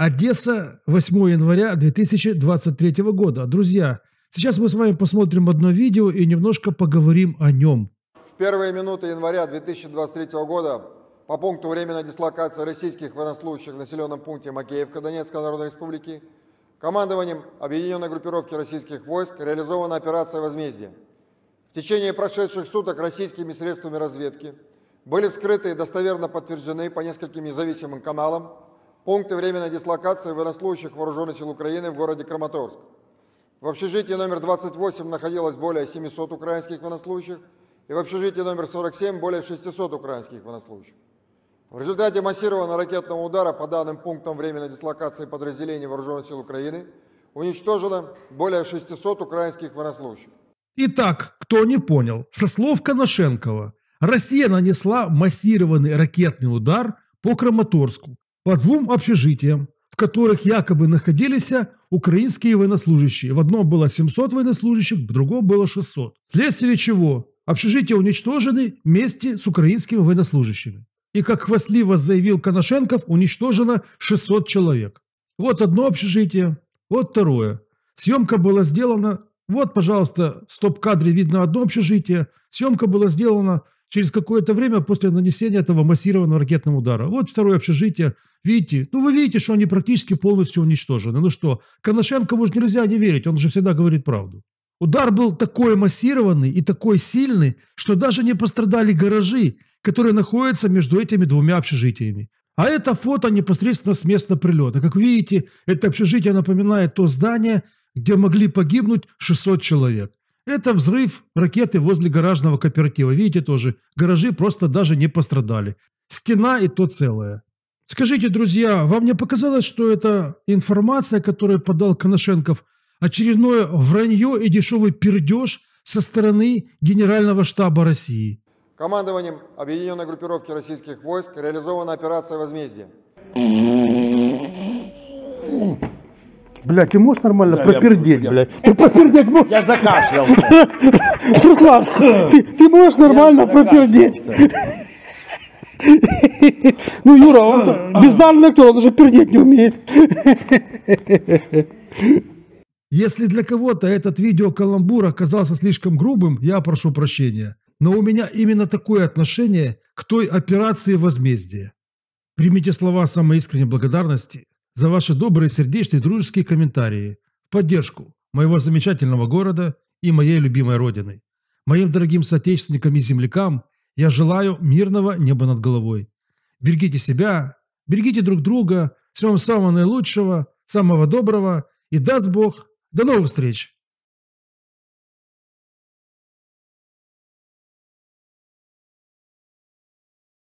Одесса, 8 января 2023 года. Друзья, сейчас мы с вами посмотрим одно видео и немножко поговорим о нем. В первые минуты января 2023 года по пункту временной дислокации российских военнослужащих в населенном пункте Макеевка Донецкой Народной Республики командованием Объединенной группировки российских войск реализована операция «Возмездие». В течение прошедших суток российскими средствами разведки были вскрыты и достоверно подтверждены по нескольким независимым каналам пункты временной дислокации военнослужащих вооруженных сил Украины в городе Краматорск. В общежитии номер 28 находилось более 700 украинских военнослужащих и в общежитии номер 47 более 600 украинских военнослужащих. В результате массированного ракетного удара по данным пунктам временной дислокации подразделений вооруженных сил Украины уничтожено более 600 украинских военнослужащих. Итак, кто не понял, со слов Коношенкова, Россия нанесла массированный ракетный удар по Краматорску, по двум общежитиям, в которых якобы находились украинские военнослужащие. В одном было 700 военнослужащих, в другом было 600. Вследствие чего общежития уничтожены вместе с украинскими военнослужащими. И, как хвастливо заявил Коношенков, уничтожено 600 человек. Вот одно общежитие, вот второе. Съемка была сделана... Вот, пожалуйста, стоп-кадре видно одно общежитие. Съемка была сделана через какое-то время после нанесения этого массированного ракетного удара. Вот второе общежитие. Видите? Ну, вы видите, что они практически полностью уничтожены. Ну что, Коношенкову же нельзя не верить, он же всегда говорит правду. Удар был такой массированный и такой сильный, что даже не пострадали гаражи, которые находятся между этими двумя общежитиями. А это фото непосредственно с места прилета. Как видите, это общежитие напоминает то здание, где могли погибнуть 600 человек. Это взрыв ракеты возле гаражного кооператива. Видите тоже, гаражи просто даже не пострадали. Стена и то целая. Скажите, друзья, вам не показалось, что эта информация, которую подал Коношенков, очередное вранье и дешевый пердеж со стороны Генерального штаба России? Командованием Объединенной группировки российских войск реализована операция возмездия. Бля, ты можешь нормально да, пропердеть, я... бля? Ты пропердеть можешь? Я закашлялся. Руслан, ты, ты можешь нормально пропердеть? Ну, Юра, он бездарный актер, он уже пердеть не умеет. Если для кого-то этот видеокаламбур оказался слишком грубым, я прошу прощения. Но у меня именно такое отношение к той операции возмездия. Примите слова самой искренней благодарности за ваши добрые, сердечные, дружеские комментарии в поддержку моего замечательного города и моей любимой родины. Моим дорогим соотечественникам и землякам я желаю мирного неба над головой. Берегите себя, берегите друг друга, всем самого наилучшего, самого доброго и даст Бог. До новых встреч!